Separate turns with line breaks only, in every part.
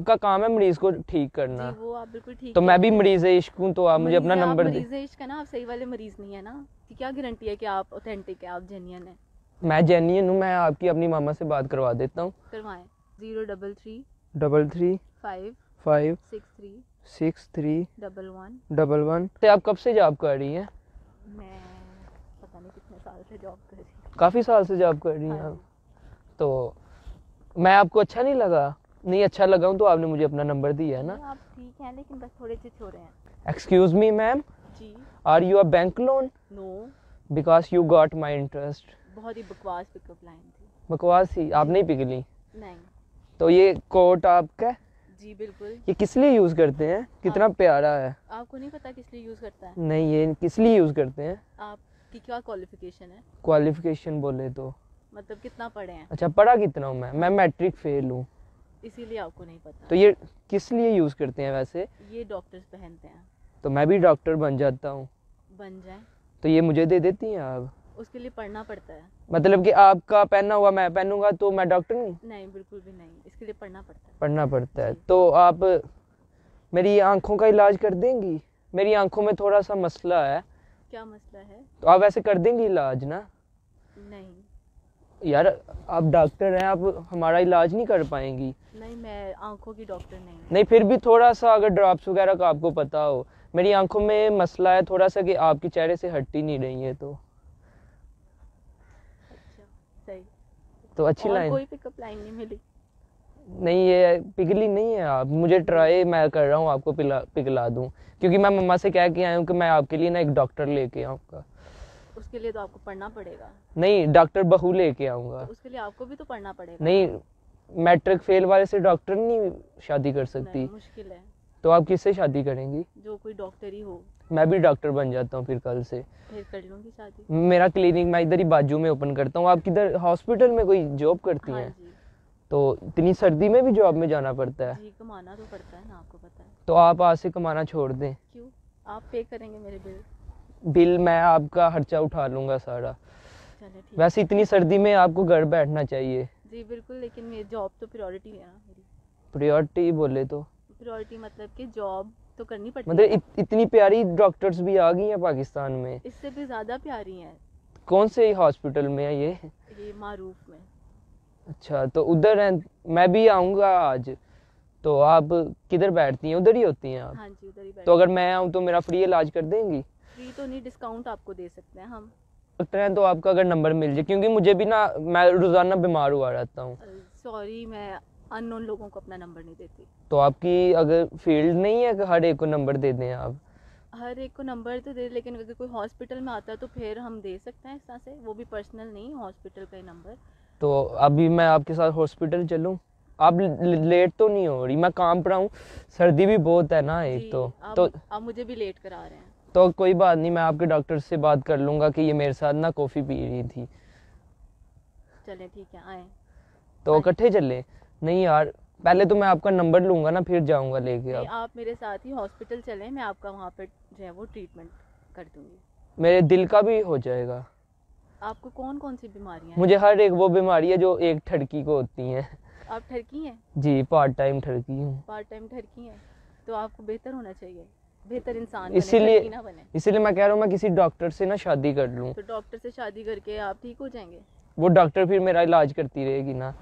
आपका काम है मरीज को ठीक करना
वो आप बिल्कुल ठीक तो मैं भी मरीज
इश्क हूँ तो आप मुझे अपना नंबर दे
इश्क है ना आप सही वाले मरीज नहीं है ना कि क्या गारंटी है कि आप ऑथेंटिक है आप जेन्यन है
मैं जेन्यन हूँ मैं आपकी अपनी मामा से बात करवा देता हूँ
करवाएं zero double three
double three five five six three six three double one double one तो आप कब से जॉब कर रही हैं
मैं पता नहीं कितने साल से जॉब कर रही
काफ़ी साल से जॉब कर रही हैं हाँ आप तो मैं आपको अच्छा नहीं लगा नहीं अच्छा लगा हूँ तो आपने मुझे अपना नंबर दिया है ना
हाँ, आप ठीक हैं लेकिन बस थोड़े से छोड़े हैं
excuse me ma'am ji are you a bank loan no because you got my interest
बहुत ही बकवास पिकअप लाइन थी
बकवास ही आप नहीं पिक ली नहीं तो ये कोट आपका जी बिल्कुल ये किस लिए यूज करते हैं कितना प्यारा है
आपको नहीं पता किस लिए यूज करता है
नहीं ये किस लिए यूज करते हैं
आप की क्या क्वालिफिकेशन है
क्वालिफिकेशन बोले तो
मतलब कितना पढ़े हैं
अच्छा पढ़ा कितना हूँ मैं मैं मैट्रिक फेल हूँ
इसीलिए आपको नहीं पता
तो ये किस लिए यूज करते हैं वैसे
ये डॉक्टर्स पहनते हैं
तो मैं भी डॉक्टर बन जाता हूँ बन जाए तो ये मुझे दे देती हैं आप
उसके लिए पढ़ना पड़ता है
मतलब कि आपका पहना हुआ मैं पहनूंगा तो मैं डॉक्टर नहीं
नहीं बिल्कुल भी नहीं इसके लिए पढ़ना पड़ता
है पढ़ना पड़ता है तो आप मेरी आंखों का इलाज कर देंगी मेरी आंखों में थोड़ा सा मसला है
क्या मसला है
तो आप ऐसे कर देंगी इलाज ना नहीं यार आप डॉक्टर हैं आप हमारा इलाज नहीं कर पाएंगी
नहीं मैं आंखों की डॉक्टर नहीं नहीं
फिर भी थोड़ा सा अगर ड्रॉप्स वगैरह का आपको पता हो मेरी आंखों में मसला है थोड़ा सा कि आपके चेहरे से हट नहीं रही है तो
अच्छा,
तो अच्छी लाइन कोई
पिकअप लाइन नहीं मिली
नहीं ये पिघली नहीं है आप मुझे ट्राई मैं कर रहा हूँ आपको पिला पिघला दूँ क्योंकि मैं मम्मा से कह के आया हूँ कि मैं आपके लिए ना एक डॉक्टर लेके आऊँगा
उसके लिए तो आपको पढ़ना पड़ेगा
नहीं डॉक्टर बहू लेके आऊंगा तो
उसके लिए आपको भी तो पढ़ना पड़ेगा नहीं
मैट्रिक फेल वाले से डॉक्टर नहीं शादी कर सकती मुश्किल है तो आप किससे शादी करेंगी
जो कोई डॉक्टर ही हो
मैं भी डॉक्टर बन जाता हूँ फिर कल से फिर कर लूंगी शादी मेरा क्लिनिक मैं इधर ही बाजू में ओपन करता हूँ आप किधर हॉस्पिटल में कोई जॉब करती है हाँ हैं तो इतनी सर्दी में भी जॉब में जाना पड़ता है
कमाना तो पड़ता है ना आपको पता
है तो आप आज से कमाना छोड़ दें
क्यों आप पे करेंगे मेरे बिल
बिल मैं आपका खर्चा उठा लूंगा सारा वैसे इतनी सर्दी में आपको घर बैठना चाहिए
जी बिल्कुल लेकिन ये जॉब तो प्रायोरिटी है मेरी
प्रायोरिटी बोले तो
प्रायोरिटी मतलब कि जॉब तो करनी पड़ती मतलब इत,
इतनी प्यारी डॉक्टर्स भी आ गई हैं पाकिस्तान में
इससे भी ज़्यादा प्यारी हैं
कौन से हॉस्पिटल में है ये
ये मारूफ में
अच्छा तो उधर हैं मैं भी आऊंगा आज तो आप किधर बैठती हैं उधर ही होती हैं आप
हां जी उधर ही तो अगर मैं
आऊँ तो मेरा फ्री इलाज कर देंगी
फ्री तो नहीं डिस्काउंट आपको दे सकते हैं हम
उतना तो आपका अगर नंबर मिल जाए क्योंकि मुझे भी ना मैं रोजाना बीमार हुआ रहता हूँ
सॉरी मैं अननोन लोगों को अपना नंबर नहीं देती
तो आपकी अगर फील्ड नहीं है हर एक को नंबर दे दें आप
हर एक को नंबर तो दे लेकिन अगर कोई हॉस्पिटल में आता है तो फिर हम दे सकते हैं इस तरह से वो भी पर्सनल नहीं हॉस्पिटल का ही नंबर
तो अभी मैं आपके साथ हॉस्पिटल चलूँ आप लेट तो नहीं हो रही मैं काम पर हूँ सर्दी भी बहुत है ना एक तो, तो
आप मुझे भी लेट करा रहे हैं
तो कोई बात नहीं मैं आपके डॉक्टर से बात कर लूंगा कि ये मेरे साथ ना कॉफ़ी पी रही थी
चले ठीक है आए
तो इकट्ठे चले नहीं यार पहले तो मैं आपका नंबर लूंगा ना फिर जाऊंगा लेके आप।,
आप मेरे साथ ही हॉस्पिटल चले मैं आपका वहाँ पे जो है वो ट्रीटमेंट कर दूंगी
मेरे दिल का भी हो जाएगा
आपको कौन कौन सी बीमारियाँ मुझे हर
एक वो बीमारी है जो एक ठड़की को होती है
आप ठड़की हैं
जी पार्ट टाइम ठड़की हूँ
पार्ट टाइम ठड़की हैं तो आपको बेहतर होना चाहिए बेहतर इंसान इसीलिए इसीलिए मैं
कह रहा हूँ मैं किसी डॉक्टर से ना शादी कर लूँ तो
डॉक्टर से शादी करके आप ठीक हो जाएंगे
वो डॉक्टर फिर मेरा इलाज करती रहेगी ना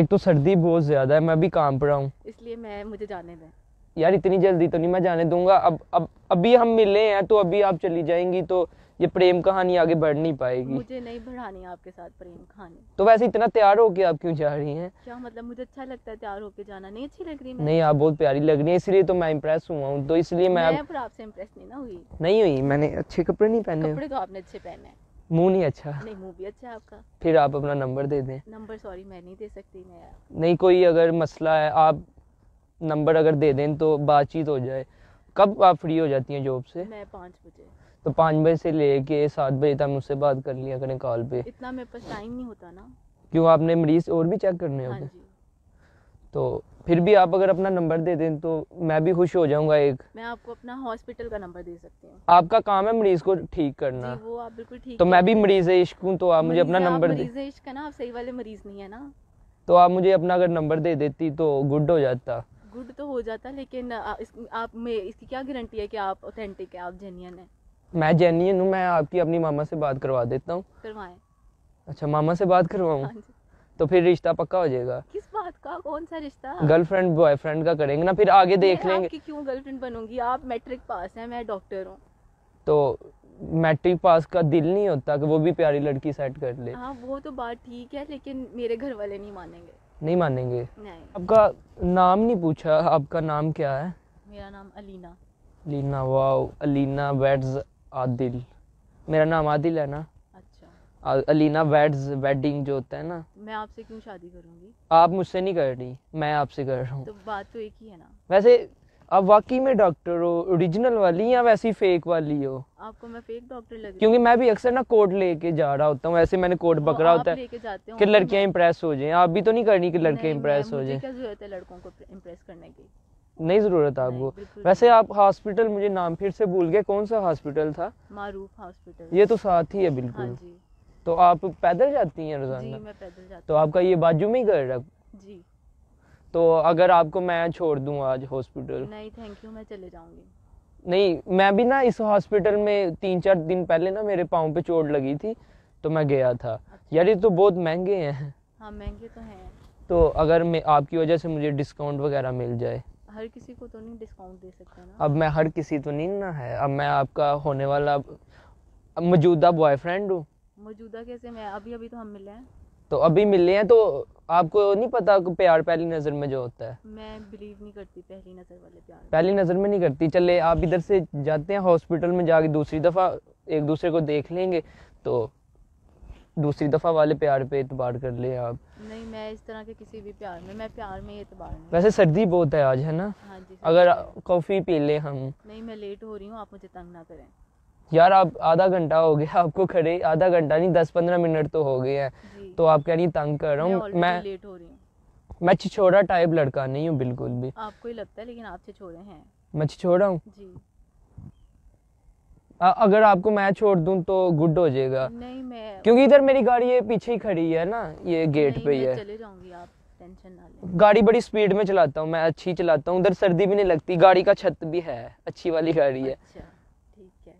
एक तो सर्दी बहुत ज्यादा है मैं भी काम पर रहा हूँ
इसलिए मैं मुझे जाने दें
यार इतनी जल्दी तो नहीं मैं जाने दूंगा अब अब अभी हम मिले हैं तो अभी आप चली जाएंगी तो ये प्रेम कहानी आगे बढ़ नहीं पाएगी मुझे
नहीं बढ़ानी आपके साथ प्रेम कहानी
तो वैसे इतना तैयार होके आप क्यों जा रही हैं
क्या मतलब मुझे अच्छा लगता है तैयार होके जाना नहीं अच्छी लग रही नहीं
आप बहुत प्यारी लग रही है इसलिए तो मैं इम्प्रेस हुआ हूँ तो इसलिए मैं
आप... आपसे इम्प्रेस नहीं ना हुई
नहीं हुई मैंने अच्छे कपड़े नहीं पहने कपड़े
तो आपने अच्छे पहने
मुंह नहीं अच्छा नहीं
मुंह भी अच्छा है आपका
फिर आप अपना नंबर दे दें
नंबर सॉरी मैं नहीं दे सकती मैं
नहीं कोई अगर मसला है आप नंबर अगर दे दें तो बातचीत हो जाए कब आप फ्री हो जाती हैं जॉब से
मैं पाँच बजे
तो पाँच बजे से लेके सात बजे तक मुझसे बात कर लिया करें कॉल पे
इतना मेरे पास टाइम नहीं होता ना
क्यों आपने मरीज और भी चेक करने होते हाँ तो फिर भी आप अगर अपना नंबर दे दें तो मैं भी खुश हो जाऊंगा एक
मैं आपको अपना हॉस्पिटल का नंबर दे सकती
हूँ आपका काम है मरीज को ठीक करना
वो आप बिल्कुल ठीक तो मैं भी मरीज
इश्क हूँ तो आप मुझे अपना नंबर दे मरीज
इश्क है ना आप सही वाले मरीज नहीं है ना
तो आप मुझे अपना अगर नंबर दे देती तो गुड हो जाता
भी तो हो जाता लेकिन इस, आप में इसकी क्या गारंटी है कि आप ऑथेंटिक है आप जेन्यन है
मैं जेन्यन हूँ मैं आपकी अपनी मामा से बात करवा देता हूँ करवाएं अच्छा मामा से बात करवाऊँ हाँ तो फिर रिश्ता पक्का हो जाएगा
किस बात का कौन सा रिश्ता
गर्लफ्रेंड बॉयफ्रेंड का करेंगे ना फिर आगे देख लेंगे आपकी
क्यों गर्लफ्रेंड बनूंगी आप मैट्रिक पास हैं मैं डॉक्टर हूँ
तो मैट्रिक पास का दिल नहीं होता कि वो भी प्यारी लड़की सेट कर ले हाँ
वो तो बात ठीक है लेकिन मेरे घर वाले नहीं मानेंगे
नहीं मानेंगे नहीं आपका नाम नहीं पूछा आपका नाम क्या है
मेरा नाम अलीना
अलीना वाओ अलीना वेड्स आदिल मेरा नाम आदिल है ना अच्छा अलीना वेड्स वेडिंग जो होता है ना
मैं आपसे क्यों शादी करूंगी
आप मुझसे नहीं कर रही मैं आपसे कर रहा हूँ तो
बात तो एक ही है ना
वैसे आप वाकई में डॉक्टर हो ओरिजिनल वाली या वैसी फेक वाली हो आपको मैं फेक डॉक्टर लग क्योंकि मैं भी अक्सर ना कोट लेके जा रहा होता हूँ ऐसे मैंने कोट तो बकरा होता है कि मतलब लड़कियाँ इम्प्रेस हो जाए आप भी तो नहीं करनी कि लड़के इम्प्रेस हो जाए
लड़कों को इम्प्रेस करने की
नहीं ज़रूरत आपको वैसे आप हॉस्पिटल मुझे नाम फिर से भूल गए कौन सा हॉस्पिटल था
मारूफ हॉस्पिटल ये तो साथ ही है हाँ बिल्कुल हाँ जी।
तो आप पैदल जाती हैं रोजाना जी
मैं पैदल जाती तो आपका ये
बाजू में ही घर है जी तो अगर आपको मैं छोड़ दूँ आज हॉस्पिटल
नहीं थैंक यू मैं चले जाऊँगी
नहीं मैं भी ना इस हॉस्पिटल में तीन चार दिन पहले ना मेरे पाँव पे चोट लगी थी तो मैं गया था अच्छा। यार ये तो बहुत महंगे हैं
हाँ महंगे तो हैं
तो अगर मैं आपकी वजह से मुझे डिस्काउंट वगैरह मिल जाए
हर किसी को तो नहीं डिस्काउंट दे सकता
ना अब मैं हर किसी तो नहीं ना है अब मैं आपका होने वाला मौजूदा बॉयफ्रेंड हूँ
मौजूदा कैसे मैं अभी अभी तो हम मिले हैं
तो अभी मिले हैं तो आपको नहीं पता प्यार पहली नजर में जो होता है
मैं बिलीव नहीं करती पहली नजर वाले प्यार
पहली नजर में नहीं करती चले आप इधर से जाते हैं हॉस्पिटल में जाके दूसरी दफा एक दूसरे को देख लेंगे तो दूसरी दफा वाले प्यार पे इतबार कर ले आप
नहीं मैं इस तरह के किसी भी प्यार में मैं प्यार में इतबार
नहीं वैसे सर्दी बहुत है आज है ना हाँ जी अगर कॉफी पी ले हम
नहीं मैं लेट हो रही हूँ आप मुझे तंग ना करें
यार आप आधा घंटा हो गया आपको खड़े आधा घंटा नहीं दस पंद्रह मिनट तो हो गए हैं तो आप कह रही तंग कर रहा हूँ मैं लेट हो रही हूँ मैं छिछोड़ा टाइप लड़का नहीं हूँ बिल्कुल भी
आपको ही लगता है लेकिन आप छिछोड़े हैं
मैं छिछोड़ा हूँ अगर आपको मैं छोड़ दूं तो गुड हो जाएगा नहीं मैं क्योंकि इधर मेरी गाड़ी ये पीछे ही खड़ी है ना ये गेट पे ही है चले
जाऊंगी आप टेंशन ना
लें गाड़ी बड़ी स्पीड में चलाता हूँ मैं अच्छी चलाता हूँ उधर सर्दी भी नहीं लगती गाड़ी का छत भी है अच्छी वाली गाड़ी है अच्छा ठीक है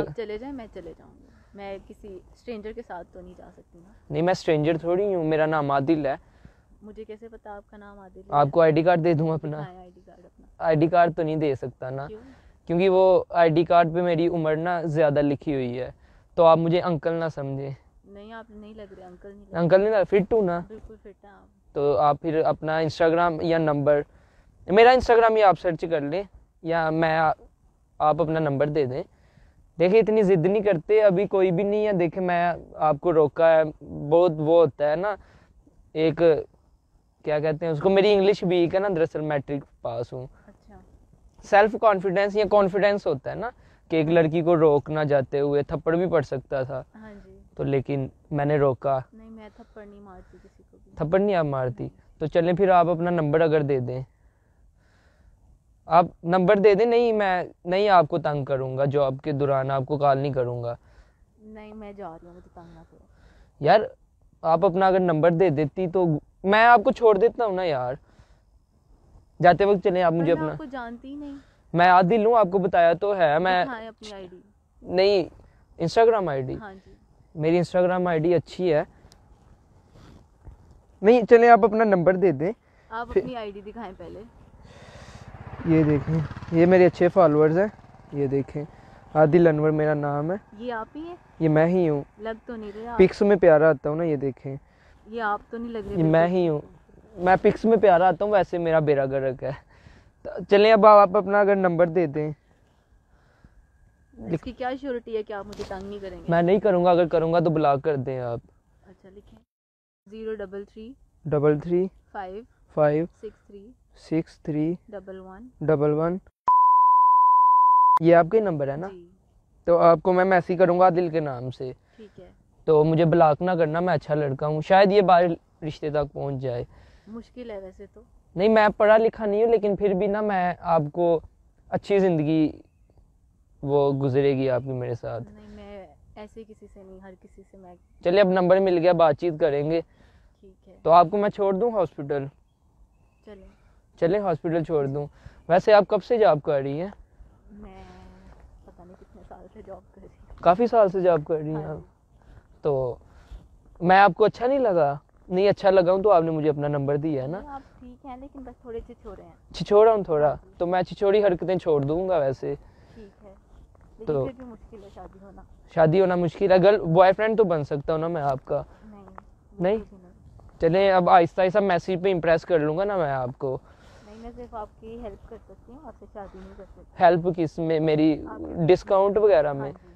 आप
चले जाएं मैं चले जाऊंगी मैं किसी स्ट्रेंजर के साथ तो नहीं जा सकती
ना नहीं मैं स्ट्रेंजर थोड़ी हूँ मेरा नाम आदिल है
मुझे कैसे पता आपका नाम आदिल है?
आपको आईडी कार्ड दे दूँ अपना आईडी हाँ, कार्ड अपना आईडी कार्ड तो नहीं दे सकता ना क्योंकि वो आईडी कार्ड पे मेरी उम्र ना ज़्यादा लिखी हुई है तो आप मुझे अंकल ना समझे नहीं आप नहीं लग रहे अंकल नहीं अंकल नहीं लग फिट हूँ ना बिल्कुल फिट हैं आप तो आप फिर अपना इंस्टाग्राम या नंबर मेरा इंस्टाग्राम ही आप सर्च कर लें या मैं आप अपना नंबर दे दें देखिए इतनी ज़िद नहीं करते अभी कोई भी नहीं है देखे मैं आपको रोका है बहुत वो होता है ना एक क्या कहते हैं उसको मेरी इंग्लिश वीक है ना दरअसल मैट्रिक पास हूँ सेल्फ अच्छा। कॉन्फिडेंस या कॉन्फिडेंस होता है ना कि एक लड़की को रोकना जाते हुए थप्पड़ भी पड़ सकता था हाँ जी। तो लेकिन मैंने रोका
नहीं मैं थप्पड़ नहीं मारती किसी को
भी थप्पड़ नहीं आप मारती हम्म। तो चलें फिर आप अपना नंबर अगर दे दें आप नंबर दे दें नहीं मैं नहीं आपको तंग करूंगा जॉब के दौरान आपको कॉल नहीं करूँगा
नहीं मैं जा रही हूँ तो तंग ना करो
यार आप अपना अगर नंबर दे देती तो मैं आपको छोड़ देता हूँ ना यार जाते वक्त चले आप मुझे अपना
जानती नहीं
मैं आदि लूँ आपको बताया तो है मैं
अपनी आईडी
नहीं इंस्टाग्राम आईडी हाँ
जी
मेरी इंस्टाग्राम आईडी अच्छी है नहीं चले आप अपना नंबर दे दें आप अपनी
आईडी दिखाएं पहले
ये देखें ये मेरे अच्छे फॉलोअर्स हैं ये देखें आदिल अनवर मेरा नाम है ये आप ही है ये मैं ही हूँ लग तो नहीं रहा पिक्स में प्यारा आता हूँ ना ये देखें
ये आप तो नहीं लग रहे ये मैं ही
हूँ मैं पिक्स में प्यारा आता हूँ वैसे मेरा बेरा गर्क है तो चले अब आप अपना अगर नंबर दे दें इसकी
क्या श्योरिटी है कि आप मुझे तंग नहीं करेंगे मैं नहीं
करूँगा अगर करूँगा तो ब्लॉक कर दें आप
अच्छा लिखें zero double three
double three five five six three double one double one ये आपके नंबर है ना तो आपको मैं मैसेज करूंगा दिल के नाम से ठीक है तो मुझे ब्लॉक ना करना मैं अच्छा लड़का हूँ शायद ये बाहर रिश्ते तक पहुँच जाए
मुश्किल है वैसे तो
नहीं मैं पढ़ा लिखा नहीं हूँ लेकिन फिर भी ना मैं आपको अच्छी ज़िंदगी वो गुजरेगी आपकी मेरे साथ नहीं
मैं ऐसे किसी से नहीं हर किसी से मैं
चलिए अब नंबर मिल गया बातचीत करेंगे ठीक है तो आपको मैं छोड़ दूँ हॉस्पिटल चले हॉस्पिटल छोड़ दूँ वैसे आप कब से जॉब कर रही हैं
मैं पता नहीं कितने साल से जॉब कर रही हूँ
काफ़ी साल से जॉब कर रही हैं हाँ तो मैं आपको अच्छा नहीं लगा नहीं अच्छा लगा हूँ तो आपने मुझे अपना नंबर दिया है ना
आप ठीक हैं लेकिन
बस थोड़े छिछोड़े हैं छिछोड़ रहा हूँ थोड़ा तो मैं छिछोड़ी हरकतें छोड़ दूंगा वैसे ठीक है तो भी मुश्किल है शादी होना शादी होना मुश्किल है गर्ल बॉयफ्रेंड तो बन सकता हूँ ना मैं आपका नहीं नहीं चले अब आहिस्ता आहिस्ता मैसेज पे इम्प्रेस कर लूँगा ना मैं आपको
मैं सिर्फ आपकी हेल्प कर सकती हूँ
हेल्प किस में मेरी डिस्काउंट वगैरह में हाँ